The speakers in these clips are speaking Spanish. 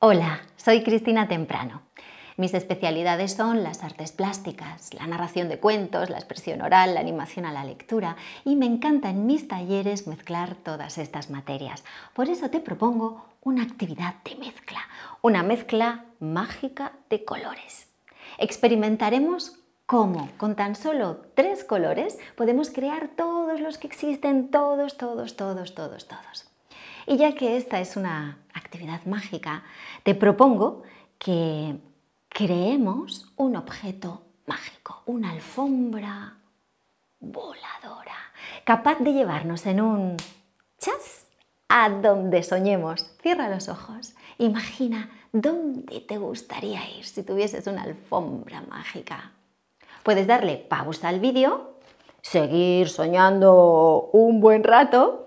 Hola, soy Cristina Temprano. Mis especialidades son las artes plásticas, la narración de cuentos, la expresión oral, la animación a la lectura y me encanta en mis talleres mezclar todas estas materias. Por eso te propongo una actividad de mezcla, una mezcla mágica de colores. Experimentaremos cómo con tan solo tres colores podemos crear todos los que existen, todos, todos, todos, todos, todos. Y ya que esta es una actividad mágica, te propongo que creemos un objeto mágico, una alfombra voladora, capaz de llevarnos en un chas a donde soñemos. Cierra los ojos, imagina dónde te gustaría ir si tuvieses una alfombra mágica. Puedes darle pausa al vídeo, seguir soñando un buen rato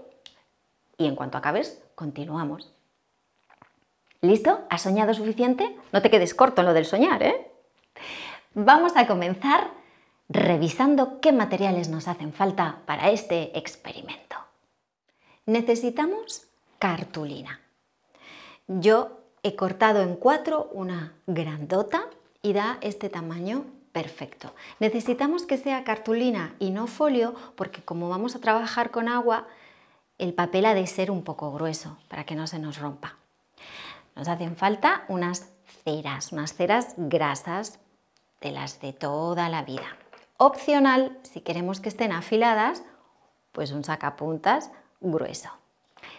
y en cuanto acabes, continuamos. ¿Listo? ¿Has soñado suficiente? No te quedes corto en lo del soñar, ¿eh? Vamos a comenzar revisando qué materiales nos hacen falta para este experimento. Necesitamos cartulina. Yo he cortado en cuatro una grandota y da este tamaño perfecto. Necesitamos que sea cartulina y no folio porque como vamos a trabajar con agua, el papel ha de ser un poco grueso para que no se nos rompa. Nos hacen falta unas ceras, unas ceras grasas de las de toda la vida. Opcional, si queremos que estén afiladas, pues un sacapuntas grueso.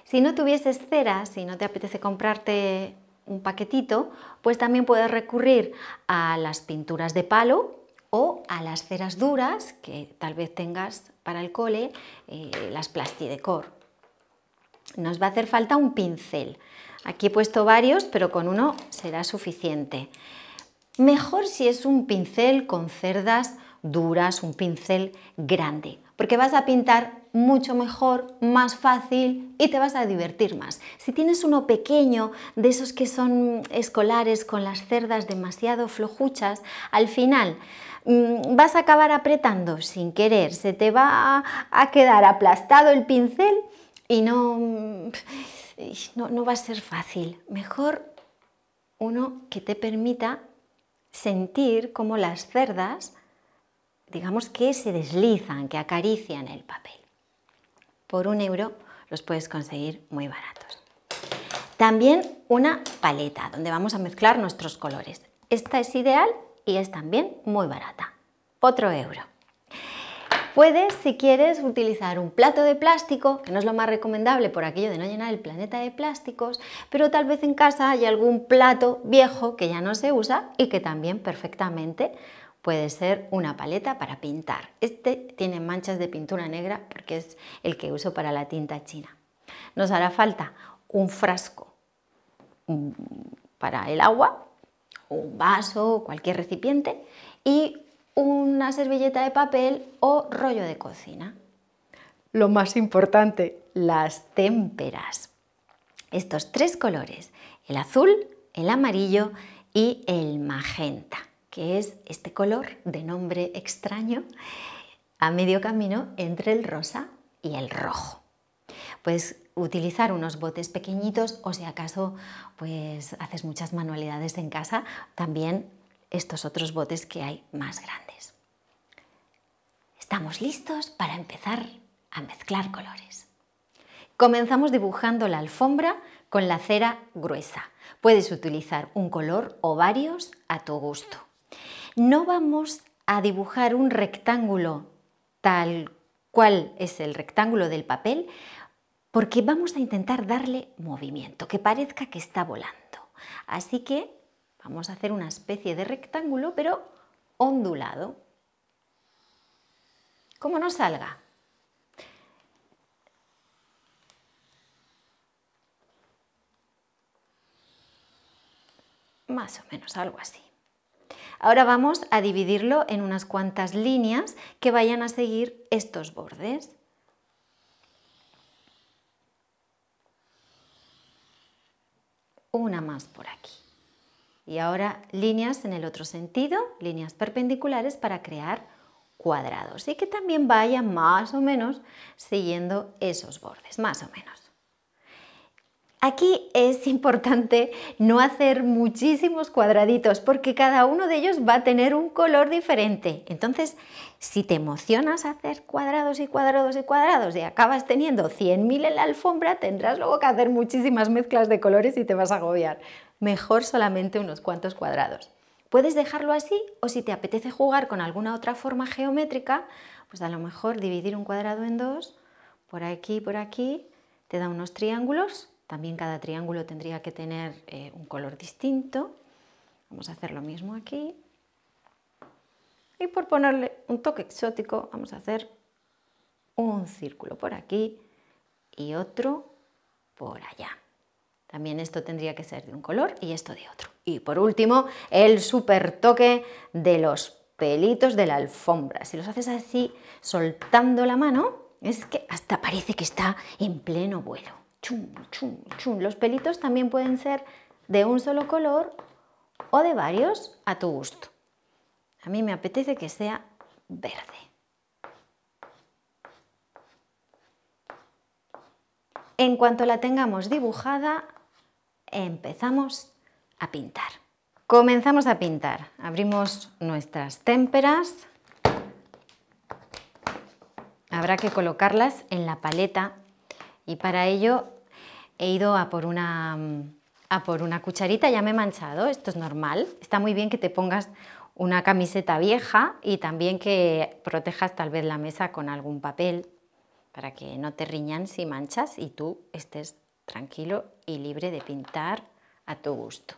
Si no tuvieses ceras, si no te apetece comprarte un paquetito, pues también puedes recurrir a las pinturas de palo o a las ceras duras que tal vez tengas para el cole, eh, las plastidecor, nos va a hacer falta un pincel. Aquí he puesto varios, pero con uno será suficiente. Mejor si es un pincel con cerdas duras, un pincel grande, porque vas a pintar mucho mejor, más fácil y te vas a divertir más. Si tienes uno pequeño, de esos que son escolares con las cerdas demasiado flojuchas, al final mm, vas a acabar apretando sin querer, se te va a quedar aplastado el pincel y mm, no, no, va a ser fácil. Mejor uno que te permita sentir cómo las cerdas, digamos que se deslizan, que acarician el papel. Por un euro los puedes conseguir muy baratos. También una paleta donde vamos a mezclar nuestros colores. Esta es ideal y es también muy barata. Otro euro. Puedes, si quieres, utilizar un plato de plástico, que no es lo más recomendable por aquello de no llenar el planeta de plásticos, pero tal vez en casa hay algún plato viejo que ya no se usa y que también perfectamente puede ser una paleta para pintar. Este tiene manchas de pintura negra porque es el que uso para la tinta china. Nos hará falta un frasco para el agua, un vaso, cualquier recipiente y una servilleta de papel o rollo de cocina. Lo más importante, las témperas. Estos tres colores, el azul, el amarillo y el magenta, que es este color de nombre extraño a medio camino entre el rosa y el rojo. Puedes utilizar unos botes pequeñitos o si acaso pues haces muchas manualidades en casa, también estos otros botes que hay más grandes. Estamos listos para empezar a mezclar colores. Comenzamos dibujando la alfombra con la cera gruesa. Puedes utilizar un color o varios a tu gusto. No vamos a dibujar un rectángulo tal cual es el rectángulo del papel porque vamos a intentar darle movimiento, que parezca que está volando. Así que Vamos a hacer una especie de rectángulo, pero ondulado. Como nos salga. Más o menos algo así. Ahora vamos a dividirlo en unas cuantas líneas que vayan a seguir estos bordes. Una más por aquí. Y ahora líneas en el otro sentido, líneas perpendiculares para crear cuadrados y que también vaya más o menos siguiendo esos bordes, más o menos. Aquí es importante no hacer muchísimos cuadraditos porque cada uno de ellos va a tener un color diferente. Entonces, si te emocionas a hacer cuadrados y cuadrados y cuadrados y acabas teniendo 100.000 en la alfombra, tendrás luego que hacer muchísimas mezclas de colores y te vas a agobiar mejor solamente unos cuantos cuadrados. Puedes dejarlo así o si te apetece jugar con alguna otra forma geométrica, pues a lo mejor dividir un cuadrado en dos, por aquí, y por aquí, te da unos triángulos. También cada triángulo tendría que tener eh, un color distinto. Vamos a hacer lo mismo aquí. Y por ponerle un toque exótico, vamos a hacer un círculo por aquí y otro por allá. También esto tendría que ser de un color y esto de otro. Y por último, el super toque de los pelitos de la alfombra. Si los haces así, soltando la mano, es que hasta parece que está en pleno vuelo. Los pelitos también pueden ser de un solo color o de varios a tu gusto. A mí me apetece que sea verde. En cuanto la tengamos dibujada, empezamos a pintar. Comenzamos a pintar. Abrimos nuestras témperas. Habrá que colocarlas en la paleta y para ello he ido a por una, a por una cucharita, ya me he manchado, esto es normal. Está muy bien que te pongas una camiseta vieja y también que protejas tal vez la mesa con algún papel para que no te riñan si manchas y tú estés tranquilo y libre de pintar a tu gusto.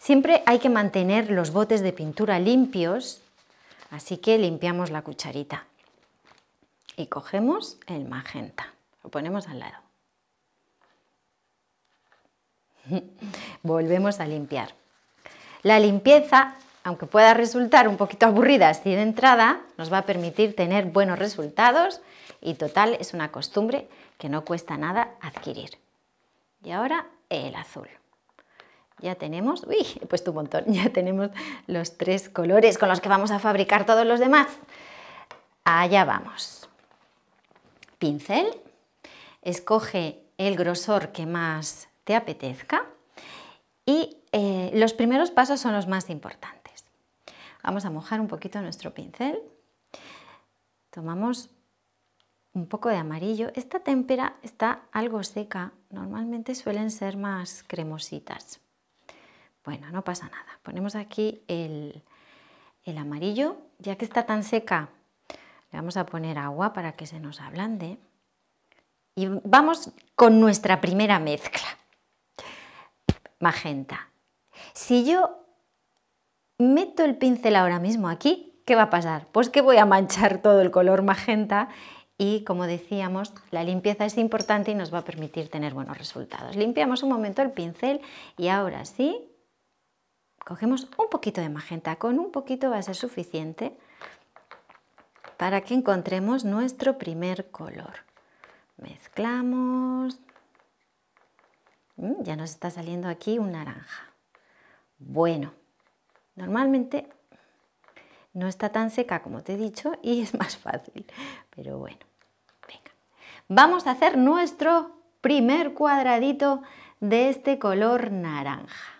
Siempre hay que mantener los botes de pintura limpios, así que limpiamos la cucharita y cogemos el magenta, lo ponemos al lado. Volvemos a limpiar. La limpieza, aunque pueda resultar un poquito aburrida así de entrada, nos va a permitir tener buenos resultados y total es una costumbre que no cuesta nada adquirir. Y ahora el azul. Ya tenemos, uy, he puesto un montón, ya tenemos los tres colores con los que vamos a fabricar todos los demás. Allá vamos. Pincel, escoge el grosor que más te apetezca y eh, los primeros pasos son los más importantes. Vamos a mojar un poquito nuestro pincel. Tomamos un poco de amarillo. Esta témpera está algo seca, normalmente suelen ser más cremositas. Bueno, no pasa nada. Ponemos aquí el, el amarillo, ya que está tan seca, le vamos a poner agua para que se nos ablande. Y vamos con nuestra primera mezcla. Magenta. Si yo meto el pincel ahora mismo aquí, ¿qué va a pasar? Pues que voy a manchar todo el color magenta y como decíamos, la limpieza es importante y nos va a permitir tener buenos resultados. Limpiamos un momento el pincel y ahora sí, cogemos un poquito de magenta, con un poquito va a ser suficiente para que encontremos nuestro primer color. Mezclamos, mm, ya nos está saliendo aquí un naranja. Bueno, normalmente no está tan seca como te he dicho y es más fácil. Pero bueno, venga. Vamos a hacer nuestro primer cuadradito de este color naranja.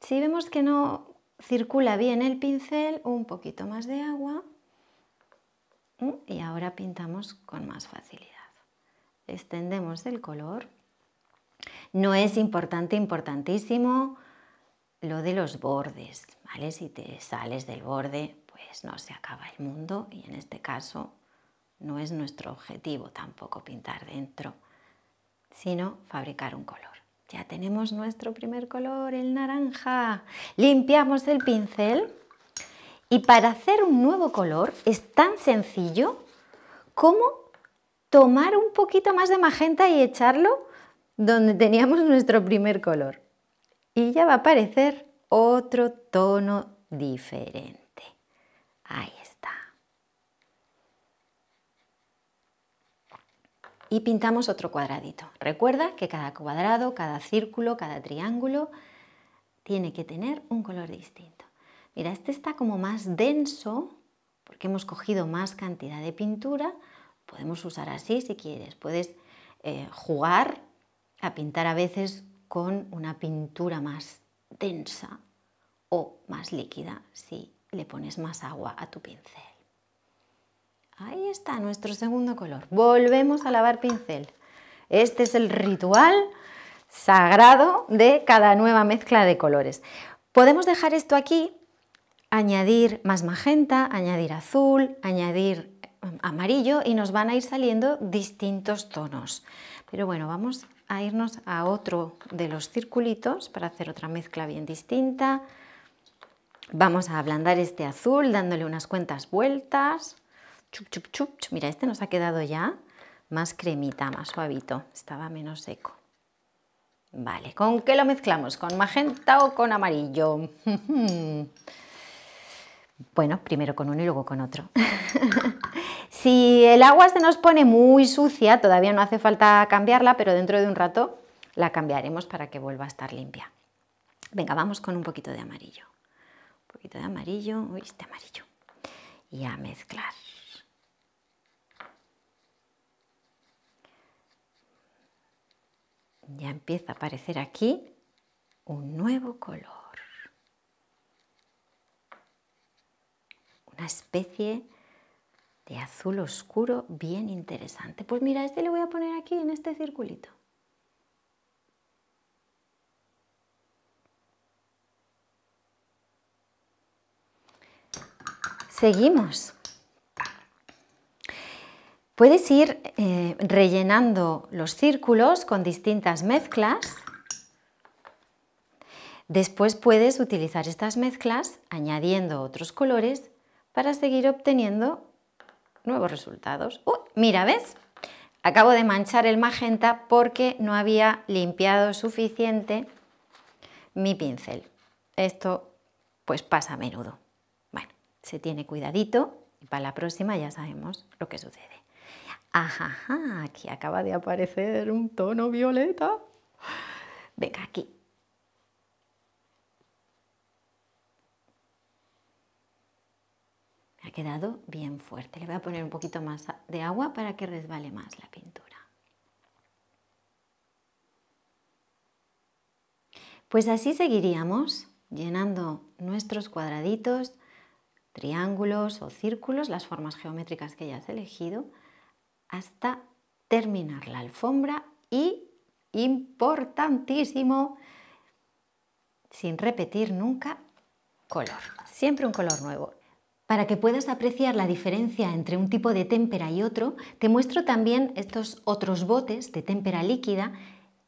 Si vemos que no circula bien el pincel, un poquito más de agua y ahora pintamos con más facilidad. Extendemos el color. No es importante, importantísimo lo de los bordes, ¿vale? Si te sales del borde, pues no se acaba el mundo y en este caso no es nuestro objetivo tampoco pintar dentro, sino fabricar un color. Ya tenemos nuestro primer color, el naranja. Limpiamos el pincel y para hacer un nuevo color es tan sencillo como tomar un poquito más de magenta y echarlo donde teníamos nuestro primer color y ya va a aparecer otro tono diferente. Ahí está. Y pintamos otro cuadradito. Recuerda que cada cuadrado, cada círculo, cada triángulo tiene que tener un color distinto. Mira, este está como más denso porque hemos cogido más cantidad de pintura. Podemos usar así si quieres. Puedes eh, jugar a pintar a veces con una pintura más densa o más líquida si le pones más agua a tu pincel. Ahí está nuestro segundo color. Volvemos a lavar pincel. Este es el ritual sagrado de cada nueva mezcla de colores. Podemos dejar esto aquí, añadir más magenta, añadir azul, añadir eh, amarillo y nos van a ir saliendo distintos tonos. Pero bueno, vamos a irnos a otro de los circulitos para hacer otra mezcla bien distinta. Vamos a ablandar este azul dándole unas cuantas vueltas. Chup, chup, chup. Mira, este nos ha quedado ya más cremita, más suavito. Estaba menos seco. Vale, ¿con qué lo mezclamos? ¿Con magenta o con amarillo? bueno, primero con uno y luego con otro. Si el agua se nos pone muy sucia, todavía no hace falta cambiarla, pero dentro de un rato la cambiaremos para que vuelva a estar limpia. Venga, vamos con un poquito de amarillo. Un poquito de amarillo, uy, este amarillo. Y a mezclar. Ya empieza a aparecer aquí un nuevo color. Una especie de azul oscuro bien interesante. Pues mira, este le voy a poner aquí en este circulito. Seguimos. Puedes ir eh, rellenando los círculos con distintas mezclas. Después puedes utilizar estas mezclas añadiendo otros colores para seguir obteniendo nuevos resultados. mira, ¿ves? Acabo de manchar el magenta porque no había limpiado suficiente mi pincel. Esto pues pasa a menudo. Bueno, se tiene cuidadito y para la próxima ya sabemos lo que sucede. Ajá, aquí acaba de aparecer un tono violeta. Venga, aquí quedado bien fuerte. Le voy a poner un poquito más de agua para que resbale más la pintura. Pues así seguiríamos llenando nuestros cuadraditos, triángulos o círculos, las formas geométricas que ya has elegido, hasta terminar la alfombra y, importantísimo, sin repetir nunca, color. Siempre un color nuevo. Para que puedas apreciar la diferencia entre un tipo de témpera y otro, te muestro también estos otros botes de témpera líquida.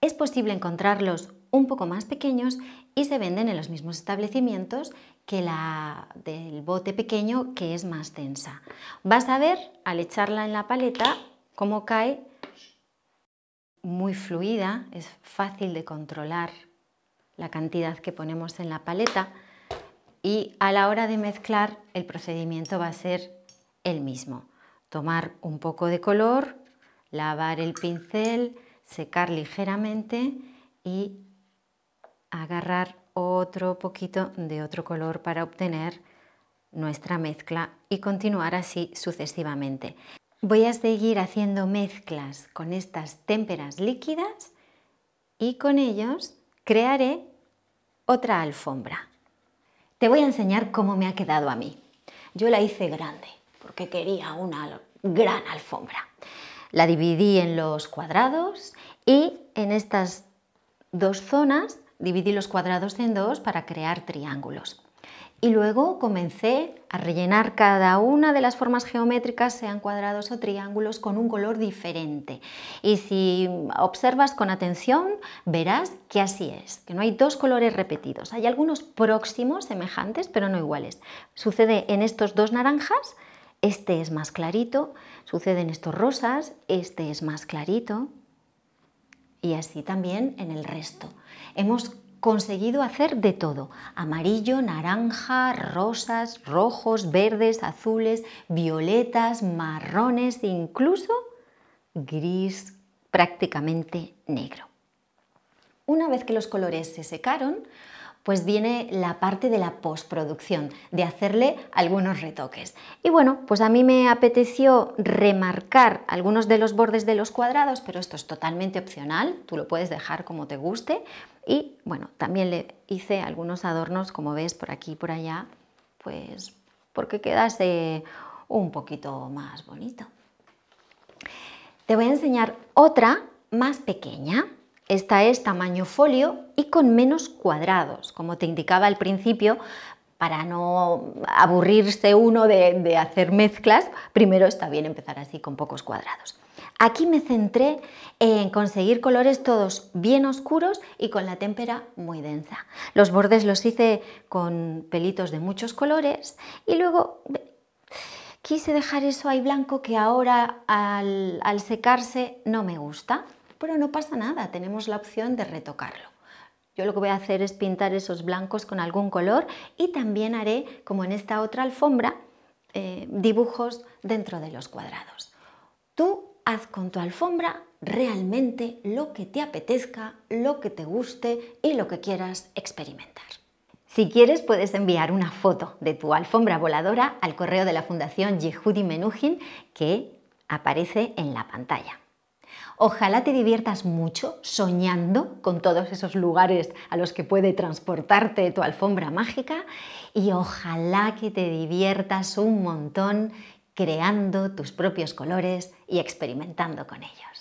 Es posible encontrarlos un poco más pequeños y se venden en los mismos establecimientos que la del bote pequeño que es más densa. Vas a ver al echarla en la paleta cómo cae muy fluida, es fácil de controlar la cantidad que ponemos en la paleta y a la hora de mezclar el procedimiento va a ser el mismo. Tomar un poco de color, lavar el pincel, secar ligeramente y agarrar otro poquito de otro color para obtener nuestra mezcla y continuar así sucesivamente. Voy a seguir haciendo mezclas con estas témperas líquidas y con ellos crearé otra alfombra. Te voy a enseñar cómo me ha quedado a mí. Yo la hice grande porque quería una gran alfombra. La dividí en los cuadrados y en estas dos zonas dividí los cuadrados en dos para crear triángulos y luego comencé a rellenar cada una de las formas geométricas, sean cuadrados o triángulos, con un color diferente. Y si observas con atención, verás que así es, que no hay dos colores repetidos. Hay algunos próximos, semejantes, pero no iguales. Sucede en estos dos naranjas, este es más clarito, sucede en estos rosas, este es más clarito, y así también en el resto. Hemos conseguido hacer de todo. Amarillo, naranja, rosas, rojos, verdes, azules, violetas, marrones, incluso gris prácticamente negro. Una vez que los colores se secaron, pues viene la parte de la postproducción, de hacerle algunos retoques. Y bueno, pues a mí me apeteció remarcar algunos de los bordes de los cuadrados, pero esto es totalmente opcional, tú lo puedes dejar como te guste. Y bueno, también le hice algunos adornos, como ves, por aquí y por allá, pues porque quedase un poquito más bonito. Te voy a enseñar otra más pequeña, esta es tamaño folio y con menos cuadrados, como te indicaba al principio, para no aburrirse uno de, hacer mezclas, primero está bien empezar así con pocos cuadrados. Aquí me centré en conseguir colores todos bien oscuros y con la témpera muy densa. Los bordes los hice con pelitos de muchos colores y luego quise dejar eso ahí blanco que ahora al secarse no me gusta pero no pasa nada, tenemos la opción de retocarlo. Yo lo que voy a hacer es pintar esos blancos con algún color y también haré, como en esta otra alfombra, eh, dibujos dentro de los cuadrados. Tú haz con tu alfombra realmente lo que te apetezca, lo que te guste y lo que quieras experimentar. Si quieres, puedes enviar una foto de tu alfombra voladora al correo de la Fundación Yehudi Menuhin que aparece en la pantalla. Ojalá te diviertas mucho soñando con todos esos lugares a los que puede transportarte tu alfombra mágica y ojalá que te diviertas un montón creando tus propios colores y experimentando con ellos.